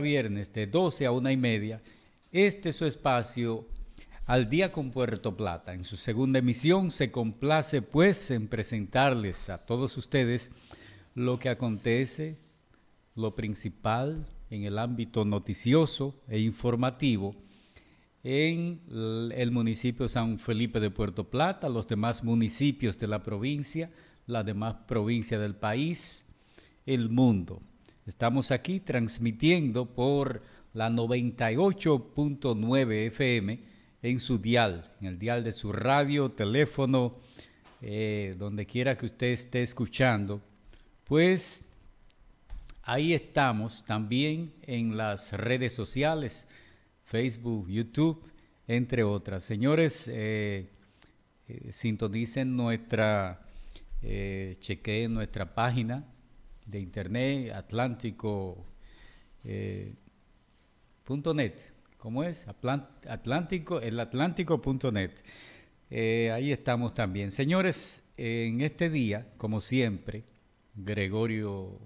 viernes de 12 a una y media, este es su espacio al día con Puerto Plata. En su segunda emisión se complace pues en presentarles a todos ustedes lo que acontece, lo principal en el ámbito noticioso e informativo en el municipio San Felipe de Puerto Plata, los demás municipios de la provincia, las demás provincias del país, el mundo. Estamos aquí transmitiendo por la 98.9 FM en su dial, en el dial de su radio, teléfono, eh, donde quiera que usted esté escuchando. Pues ahí estamos también en las redes sociales, Facebook, YouTube, entre otras. Señores, eh, eh, sintonicen nuestra, chequeen nuestra página de internet, atlántico.net. Eh, ¿Cómo es? Atlántico, el eh, ahí estamos también. Señores, en este día, como siempre, Gregorio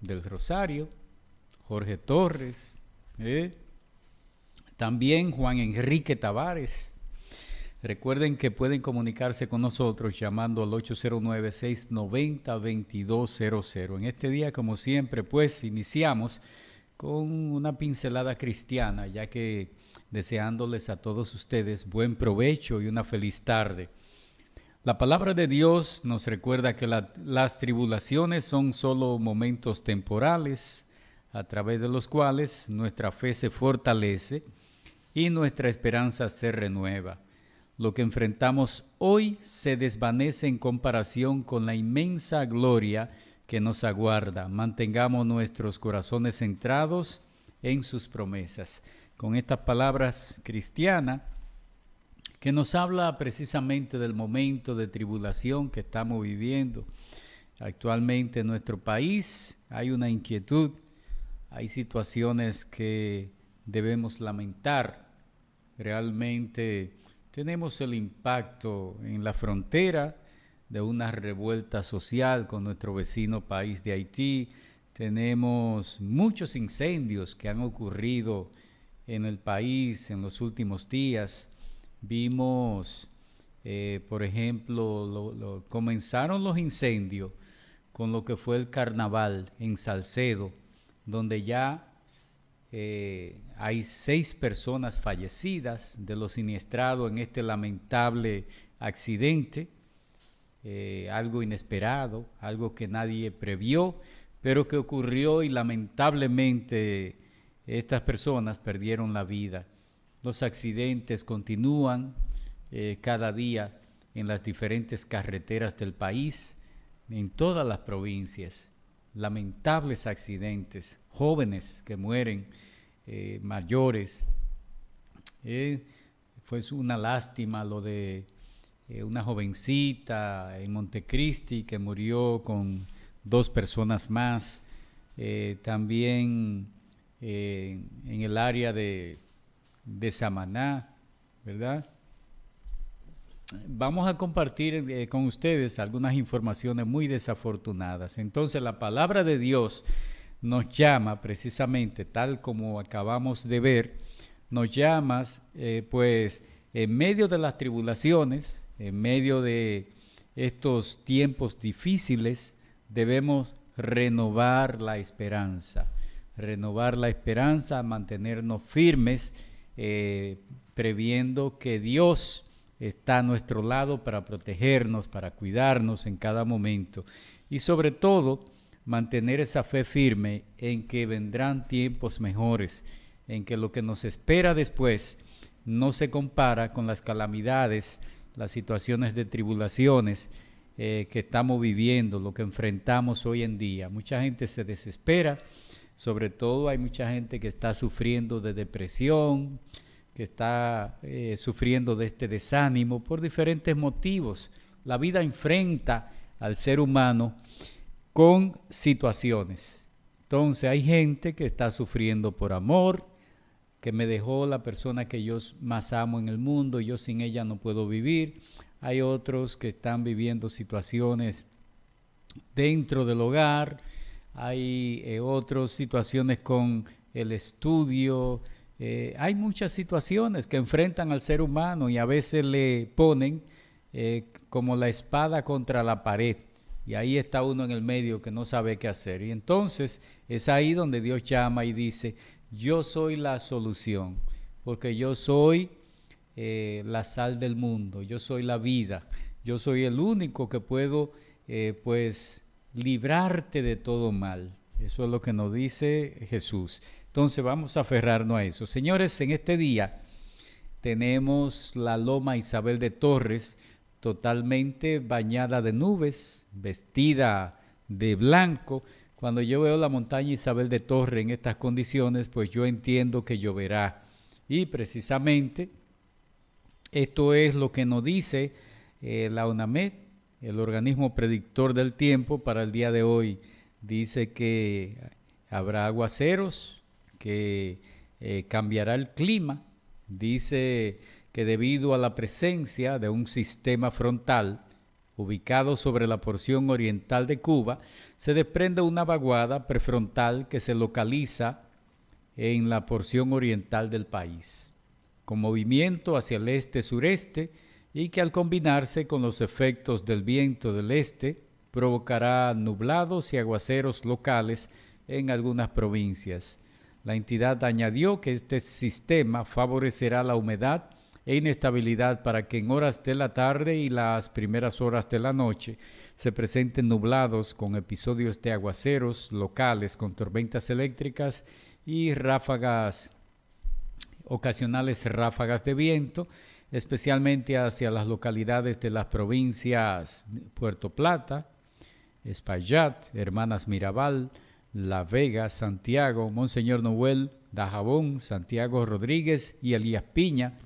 del Rosario, Jorge Torres, eh, también Juan Enrique Tavares, Recuerden que pueden comunicarse con nosotros llamando al 809-690-2200. En este día, como siempre, pues iniciamos con una pincelada cristiana, ya que deseándoles a todos ustedes buen provecho y una feliz tarde. La palabra de Dios nos recuerda que las tribulaciones son solo momentos temporales a través de los cuales nuestra fe se fortalece y nuestra esperanza se renueva. Lo que enfrentamos hoy se desvanece en comparación con la inmensa gloria que nos aguarda. Mantengamos nuestros corazones centrados en sus promesas. Con estas palabras cristiana que nos habla precisamente del momento de tribulación que estamos viviendo. Actualmente en nuestro país hay una inquietud, hay situaciones que debemos lamentar. Realmente tenemos el impacto en la frontera de una revuelta social con nuestro vecino país de Haití. Tenemos muchos incendios que han ocurrido en el país en los últimos días. Vimos, eh, por ejemplo, comenzaron los incendios con lo que fue el carnaval en Salcedo, donde ya eh, hay seis personas fallecidas de lo siniestrado en este lamentable accidente, eh, algo inesperado, algo que nadie previó, pero que ocurrió y lamentablemente estas personas perdieron la vida. Los accidentes continúan eh, cada día en las diferentes carreteras del país, en todas las provincias lamentables accidentes, jóvenes que mueren, eh, mayores. fue eh, pues una lástima lo de eh, una jovencita en Montecristi que murió con dos personas más. también en el área de, de Samaná, ¿verdad? vamos a compartir eh, con ustedes algunas informaciones muy desafortunadas. Entonces la palabra de Dios nos llama precisamente, tal como acabamos de ver, nos llama, eh, pues en medio de las tribulaciones, en medio de estos tiempos difíciles, debemos renovar la esperanza, renovar la esperanza, mantenernos firmes, eh, previendo que Dios está a nuestro lado para protegernos, para cuidarnos en cada momento y sobre todo mantener esa fe firme en que vendrán tiempos mejores, en que lo que nos espera después no se compara con las calamidades, las situaciones de tribulaciones eh, que estamos viviendo, lo que enfrentamos hoy en día. Mucha gente se desespera, sobre todo hay mucha gente que está sufriendo de depresión, que está eh, sufriendo de este desánimo por diferentes motivos. La vida enfrenta al ser humano con situaciones. Entonces hay gente que está sufriendo por amor, que me dejó la persona que yo más amo en el mundo, yo sin ella no puedo vivir. Hay otros que están viviendo situaciones dentro del hogar, hay eh, otras situaciones con el estudio, eh, hay muchas situaciones que enfrentan al ser humano y a veces le ponen eh, como la espada contra la pared. Y ahí está uno en el medio que no sabe qué hacer. Y entonces es ahí donde Dios llama y dice, yo soy la solución, porque yo soy eh, la sal del mundo, yo soy la vida, yo soy el único que puedo pues librarte de todo mal. Eso es lo que nos dice Jesús. Entonces vamos a aferrarnos a eso. Señores, en este día tenemos la loma Isabel de Torres totalmente bañada de nubes, vestida de blanco. Cuando yo veo la montaña Isabel de Torres en estas condiciones, pues yo entiendo que lloverá. Y precisamente esto es lo que nos dice eh, la UNAMED, el organismo predictor del tiempo para el día de hoy. Dice que habrá aguaceros, que eh, cambiará el clima. Dice que debido a la presencia de un sistema frontal ubicado sobre la porción oriental de Cuba, se desprende una vaguada prefrontal que se localiza en la porción oriental del país, con movimiento hacia el este-sureste y que al combinarse con los efectos del viento del este provocará nublados y aguaceros locales en algunas provincias la entidad añadió que este sistema favorecerá la humedad e inestabilidad para que en horas de la tarde y las primeras horas de la noche se presenten nublados con episodios de aguaceros locales con tormentas eléctricas y ráfagas, ocasionales ráfagas de viento, especialmente hacia las localidades de las provincias Puerto Plata, Espaillat, Hermanas Mirabal, la Vega, Santiago, Monseñor Noel, Dajabón, Santiago Rodríguez y Elías Piña.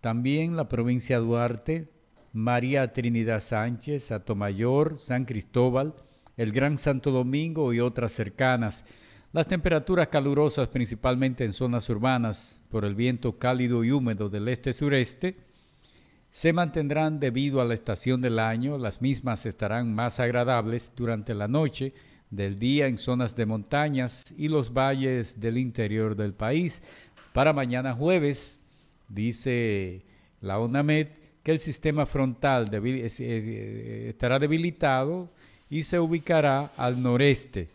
También la provincia Duarte, María Trinidad Sánchez, Atomayor, San Cristóbal, el Gran Santo Domingo y otras cercanas. Las temperaturas calurosas, principalmente en zonas urbanas, por el viento cálido y húmedo del este-sureste, se mantendrán debido a la estación del año, las mismas estarán más agradables durante la noche del día en zonas de montañas y los valles del interior del país. Para mañana jueves, dice la ONAMED, que el sistema frontal eh, eh, estará debilitado y se ubicará al noreste,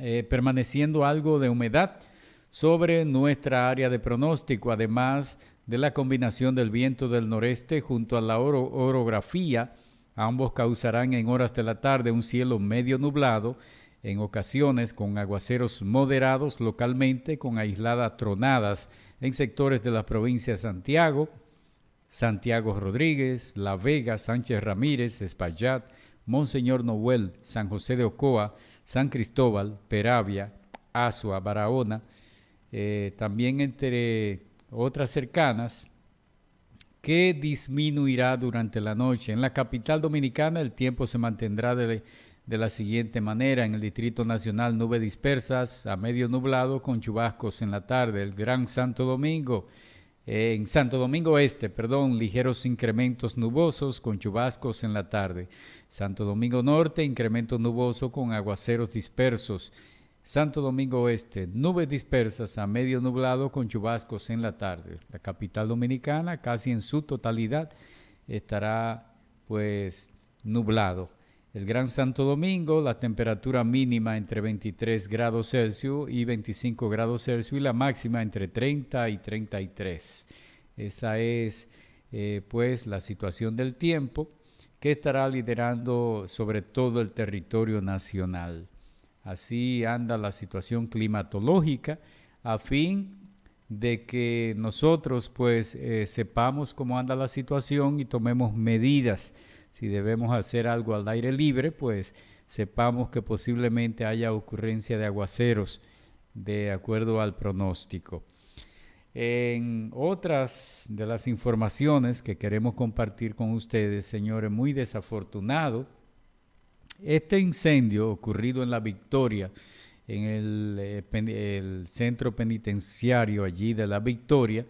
eh, permaneciendo algo de humedad sobre nuestra área de pronóstico, además de la combinación del viento del noreste junto a la orografía, ambos causarán en horas de la tarde un cielo medio nublado, en ocasiones con aguaceros moderados localmente, con aisladas tronadas en sectores de la provincia de Santiago, Santiago Rodríguez, La Vega, Sánchez Ramírez, Espaillat, Monseñor Noel, San José de Ocoa, San Cristóbal, Peravia, Azua, Barahona, eh, también entre otras cercanas, que disminuirá durante la noche. En la capital dominicana el tiempo se mantendrá de, la siguiente manera. En el Distrito Nacional nubes dispersas a medio nublado con chubascos en la tarde. El Gran Santo Domingo, eh, en Santo Domingo Este, perdón, ligeros incrementos nubosos con chubascos en la tarde. Santo Domingo Norte, incremento nuboso con aguaceros dispersos. Santo Domingo Oeste, nubes dispersas a medio nublado con chubascos en la tarde. La capital dominicana casi en su totalidad estará pues nublado. El Gran Santo Domingo, la temperatura mínima entre 23 grados Celsius y 25 grados Celsius y la máxima entre 30 y 33. Esa es eh, pues la situación del tiempo que estará liderando sobre todo el territorio nacional así anda la situación climatológica, a fin de que nosotros pues eh, sepamos cómo anda la situación y tomemos medidas. Si debemos hacer algo al aire libre, pues sepamos que posiblemente haya ocurrencia de aguaceros de acuerdo al pronóstico. En otras de las informaciones que queremos compartir con ustedes, señores, muy desafortunado este incendio ocurrido en La Victoria, en el, eh, centro penitenciario allí de La Victoria,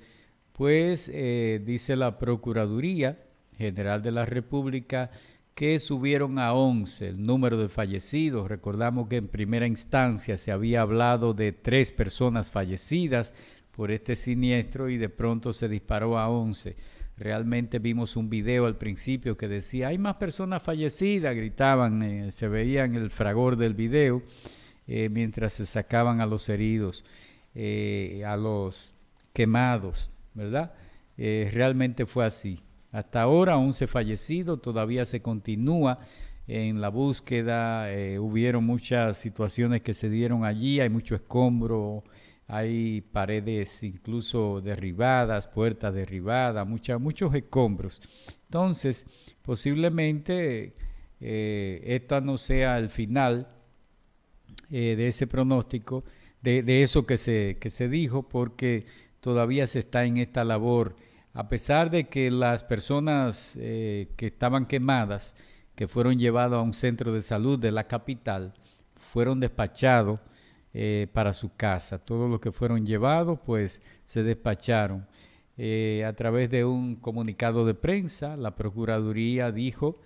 pues eh, dice la Procuraduría General de la República que subieron a 11 el número de fallecidos. Recordamos que en primera instancia se había hablado de tres personas fallecidas por este siniestro y de pronto se disparó a 11. Realmente vimos un video al principio que decía, hay más personas fallecidas, gritaban, eh, se veía en el fragor del video, eh, mientras se sacaban a los heridos, eh, a los quemados, ¿verdad? realmente fue así. Hasta ahora 11 fallecidos, todavía se continúa en la búsqueda, hubieron muchas situaciones que se dieron allí, hay mucho escombro, hay paredes incluso derribadas, puertas derribadas, mucha, muchos escombros. Entonces, posiblemente eh, esta no sea el final eh, de ese pronóstico, de, eso que se, que se dijo, porque todavía se está en esta labor. A pesar de que las personas eh, que estaban quemadas, que fueron llevadas a un centro de salud de la capital, fueron despachados eh, para su casa. Todos los que fueron llevados, pues se despacharon. Eh, a través de un comunicado de prensa, la Procuraduría dijo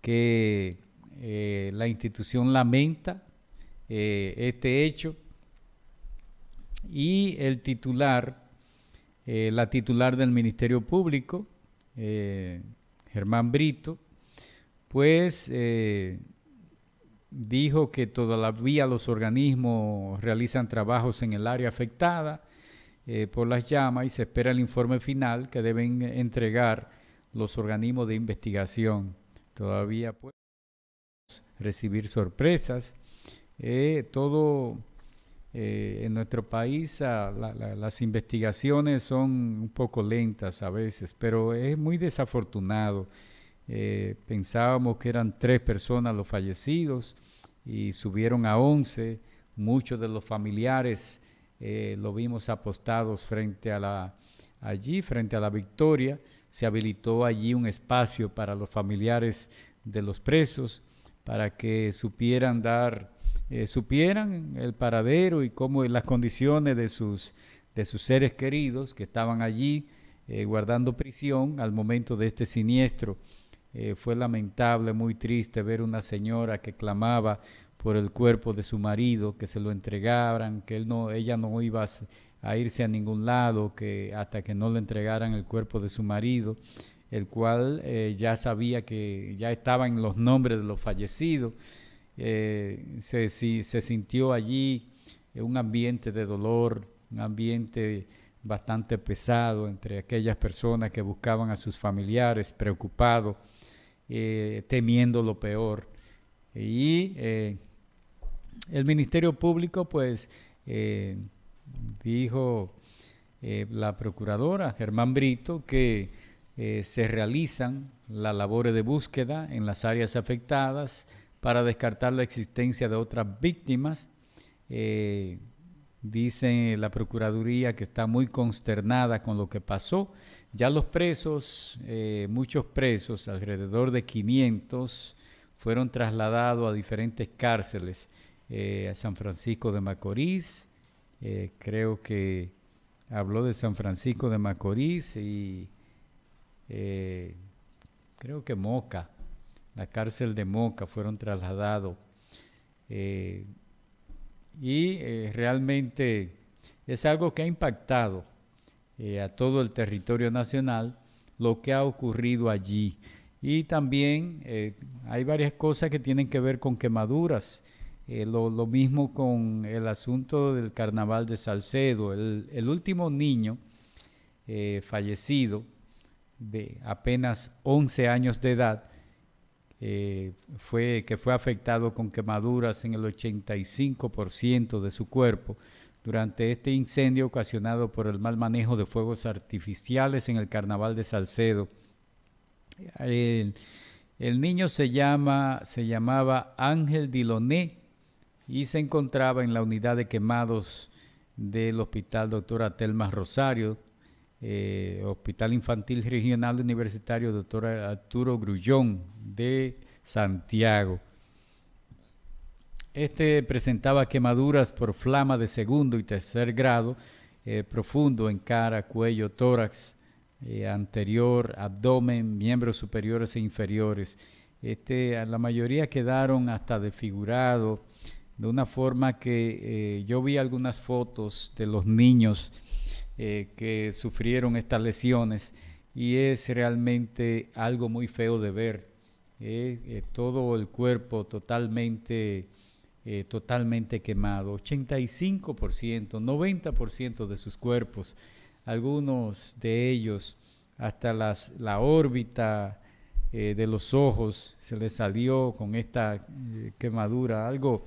que eh, la institución lamenta este hecho y el titular, la titular del Ministerio Público, Germán Brito, pues dijo que todavía los organismos realizan trabajos en el área afectada eh, por las llamas y se espera el informe final que deben entregar los organismos de investigación. Todavía podemos recibir sorpresas. Eh, todo eh, en nuestro país ah, las investigaciones son un poco lentas a veces, pero es muy desafortunado. Eh, pensábamos que eran tres personas los fallecidos y subieron a once. Muchos de los familiares eh, lo vimos apostados frente a la, allí, frente a la victoria. Se habilitó allí un espacio para los familiares de los presos para que supieran dar, eh, supieran el paradero y cómo las condiciones de sus, de sus seres queridos que estaban allí guardando prisión al momento de este siniestro eh, fue lamentable, muy triste ver una señora que clamaba por el cuerpo de su marido, que se lo entregaran, que él no, ella no iba a, irse a ningún lado que, hasta que no le entregaran el cuerpo de su marido, el cual eh, ya sabía que ya estaba en los nombres de los fallecidos. Eh, se, se sintió allí un ambiente de dolor, un ambiente bastante pesado entre aquellas personas que buscaban a sus familiares preocupado eh, temiendo lo peor. Y eh, el Ministerio Público, pues, eh, dijo la Procuradora Germán Brito que se realizan las labores de búsqueda en las áreas afectadas para descartar la existencia de otras víctimas. dice la Procuraduría que está muy consternada con lo que pasó ya los presos, eh, muchos presos, alrededor de 500, fueron trasladados a diferentes cárceles, eh, a San Francisco de Macorís, eh, creo que habló de San Francisco de Macorís y creo que Moca, la cárcel de Moca, fueron trasladados. y realmente es algo que ha impactado eh, a todo el territorio nacional lo que ha ocurrido allí. Y también eh, hay varias cosas que tienen que ver con quemaduras. Eh, lo, mismo con el asunto del carnaval de Salcedo. El, último niño fallecido de apenas 11 años de edad fue, que fue afectado con quemaduras en el 85% de su cuerpo durante este incendio ocasionado por el mal manejo de fuegos artificiales en el carnaval de Salcedo. El, niño se, llama, se llamaba Ángel Diloné y se encontraba en la unidad de quemados del Hospital Doctora Telma Rosario, eh, Hospital Infantil Regional Universitario Doctor Arturo Grullón de Santiago. Este presentaba quemaduras por flama de segundo y tercer grado, eh, profundo en cara, cuello, tórax, eh, anterior, abdomen, miembros superiores e inferiores. Este, la mayoría quedaron hasta desfigurados, de una forma que eh, yo vi algunas fotos de los niños que sufrieron estas lesiones y es realmente algo muy feo de ver. todo el cuerpo totalmente eh, totalmente quemado, 85%, 90% de sus cuerpos, algunos de ellos hasta las, la órbita eh, de los ojos se les salió con esta eh, quemadura, algo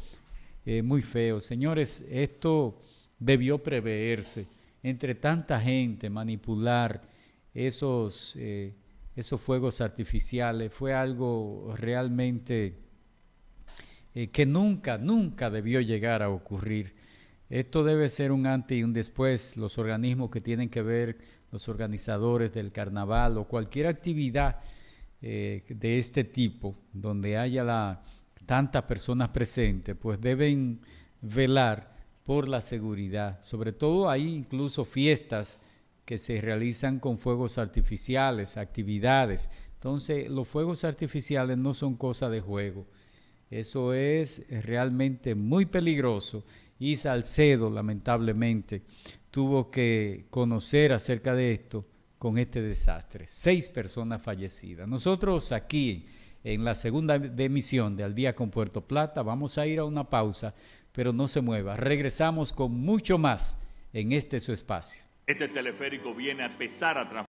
muy feo. Señores, esto debió preverse, entre tanta gente manipular esos, esos fuegos artificiales fue algo realmente eh, que nunca, nunca debió llegar a ocurrir. Esto debe ser un antes y un después. Los organismos que tienen que ver, los organizadores del carnaval o cualquier actividad eh, de este tipo, donde haya tantas personas presentes, pues deben velar por la seguridad. Sobre todo hay incluso fiestas que se realizan con fuegos artificiales, actividades. Entonces, los fuegos artificiales no son cosa de juego. Eso es realmente muy peligroso y Salcedo lamentablemente tuvo que conocer acerca de esto con este desastre. Seis personas fallecidas. Nosotros aquí en la segunda emisión de Al Día con Puerto Plata vamos a ir a una pausa, pero no se mueva. Regresamos con mucho más en este su espacio. Este teleférico viene a pesar a